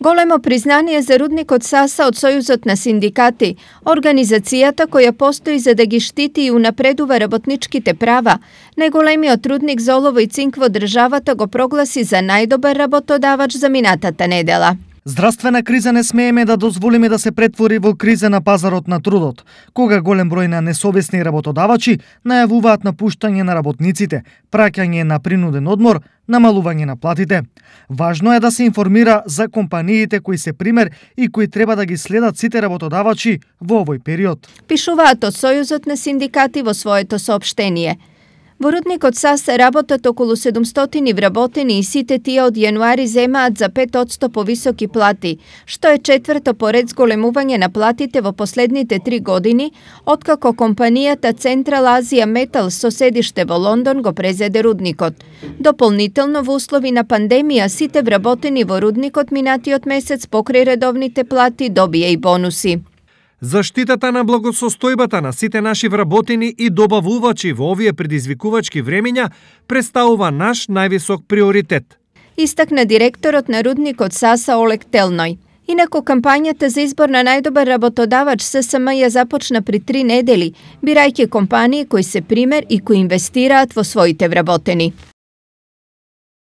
Големо признание за рудникот САСА од Сојузот на синдикати, организацијата која постои за да ги штити и унапредува работничките права. Најголемиот рудник за олово и цинк во државата го прогласи за најдобар работодавач за минатата недела. Здравствена криза не смееме да дозволиме да се претвори во криза на пазарот на трудот, кога голем број на несовесни работодавачи најавуваат напуштање на работниците, праќање на принуден одмор, намалување на платите. Важно е да се информира за компаниите кои се пример и кои треба да ги следат сите работодавачи во овој период. Пишуваат од Сојузот на синдикати во своето сообщение. Во рудникот САС работат околу 700 вработени и сите тие од јануари земаат за 5% повисоки плати, што е четврто поред зголемување на платите во последните три години, откако компанијата Централ Азија Метал со седиште во Лондон го презеде рудникот. Дополнително во услови на пандемија сите вработени во рудникот минатиот месец покрај редовните плати добија и бонуси. Заштитата на благосостојбата на сите наши вработени и добавувачи во овие предизвикувачки времења представува наш највисок приоритет. Истакна директорот на рудникот САСА Олег Телној. Инако кампањата за избор на најдобар работодавач ССМ ја започна при три недели, бирајќи компании кои се пример и кои инвестираат во своите вработени.